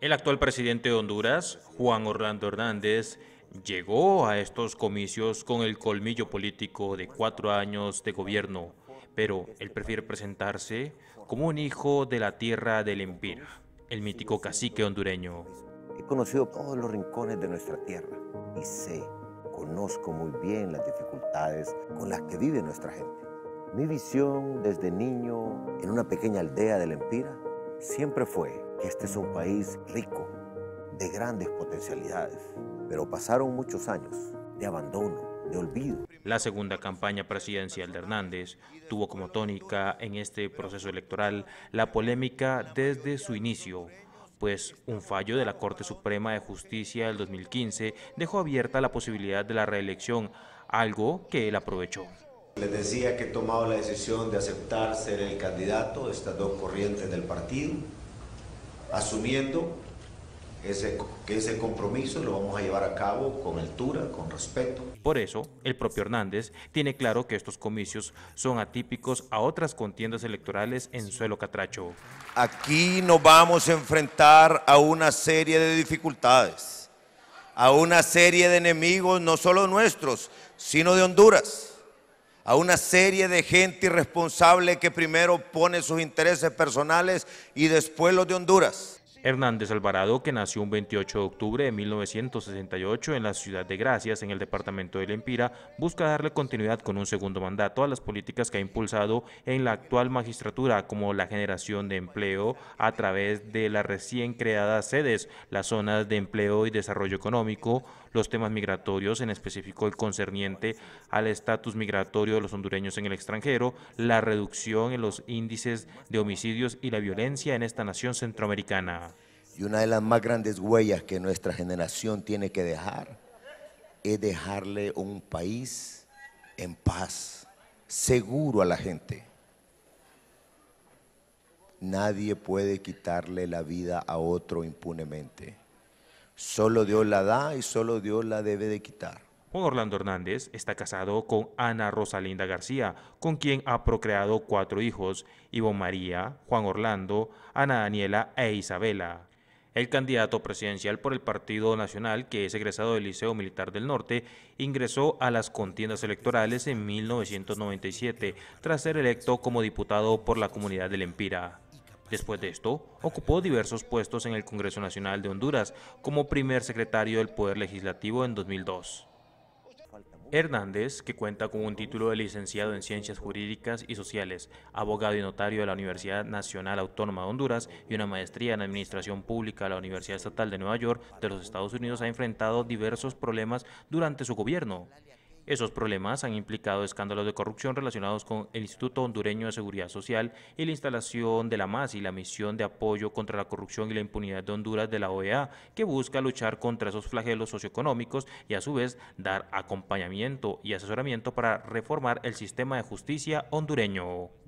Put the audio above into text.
El actual presidente de Honduras, Juan Orlando Hernández, llegó a estos comicios con el colmillo político de cuatro años de gobierno, pero él prefiere presentarse como un hijo de la tierra del Empira, el mítico cacique hondureño. He conocido todos los rincones de nuestra tierra y sé, conozco muy bien las dificultades con las que vive nuestra gente. Mi visión desde niño en una pequeña aldea del Empira siempre fue que este es un país rico, de grandes potencialidades, pero pasaron muchos años de abandono, de olvido. La segunda campaña presidencial de Hernández tuvo como tónica en este proceso electoral la polémica desde su inicio, pues un fallo de la Corte Suprema de Justicia del 2015 dejó abierta la posibilidad de la reelección, algo que él aprovechó. Les decía que he tomado la decisión de aceptar ser el candidato de estas dos corrientes del partido, asumiendo que ese compromiso lo vamos a llevar a cabo con altura, con respeto. Por eso, el propio Hernández tiene claro que estos comicios son atípicos a otras contiendas electorales en suelo catracho. Aquí nos vamos a enfrentar a una serie de dificultades, a una serie de enemigos, no solo nuestros, sino de Honduras a una serie de gente irresponsable que primero pone sus intereses personales y después los de Honduras. Hernández Alvarado, que nació un 28 de octubre de 1968 en la ciudad de Gracias, en el departamento de Lempira, busca darle continuidad con un segundo mandato a las políticas que ha impulsado en la actual magistratura, como la generación de empleo a través de las recién creadas sedes, las zonas de empleo y desarrollo económico, los temas migratorios, en específico el concerniente al estatus migratorio de los hondureños en el extranjero, la reducción en los índices de homicidios y la violencia en esta nación centroamericana. Y una de las más grandes huellas que nuestra generación tiene que dejar es dejarle un país en paz, seguro a la gente. Nadie puede quitarle la vida a otro impunemente. Solo Dios la da y solo Dios la debe de quitar. Juan Orlando Hernández está casado con Ana Rosalinda García, con quien ha procreado cuatro hijos, Ivonne María, Juan Orlando, Ana Daniela e Isabela. El candidato presidencial por el Partido Nacional, que es egresado del Liceo Militar del Norte, ingresó a las contiendas electorales en 1997, tras ser electo como diputado por la comunidad del Empira. Después de esto, ocupó diversos puestos en el Congreso Nacional de Honduras como primer secretario del Poder Legislativo en 2002. Hernández, que cuenta con un título de licenciado en Ciencias Jurídicas y Sociales, abogado y notario de la Universidad Nacional Autónoma de Honduras y una maestría en Administración Pública de la Universidad Estatal de Nueva York de los Estados Unidos, ha enfrentado diversos problemas durante su gobierno. Esos problemas han implicado escándalos de corrupción relacionados con el Instituto Hondureño de Seguridad Social y la instalación de la MAS y la misión de apoyo contra la corrupción y la impunidad de Honduras de la OEA, que busca luchar contra esos flagelos socioeconómicos y a su vez dar acompañamiento y asesoramiento para reformar el sistema de justicia hondureño.